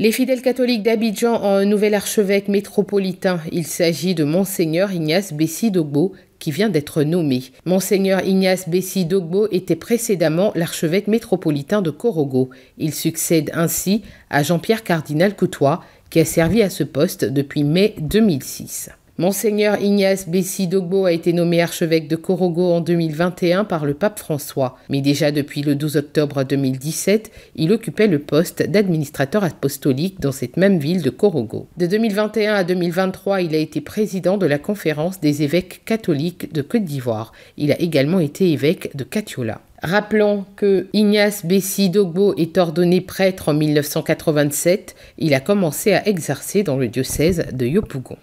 Les fidèles catholiques d'Abidjan ont un nouvel archevêque métropolitain. Il s'agit de Mgr Ignace Bessi Dogbo, qui vient d'être nommé. Monseigneur Ignace Bessi Dogbo était précédemment l'archevêque métropolitain de Korogo. Il succède ainsi à Jean-Pierre Cardinal Coutois, qui a servi à ce poste depuis mai 2006. Monseigneur Ignace Bessi Dogbo a été nommé archevêque de Corogo en 2021 par le pape François, mais déjà depuis le 12 octobre 2017, il occupait le poste d'administrateur apostolique dans cette même ville de Corogo. De 2021 à 2023, il a été président de la conférence des évêques catholiques de Côte d'Ivoire. Il a également été évêque de Catiola. Rappelons que Ignace Bessi Dogbo est ordonné prêtre en 1987. Il a commencé à exercer dans le diocèse de Yopougon.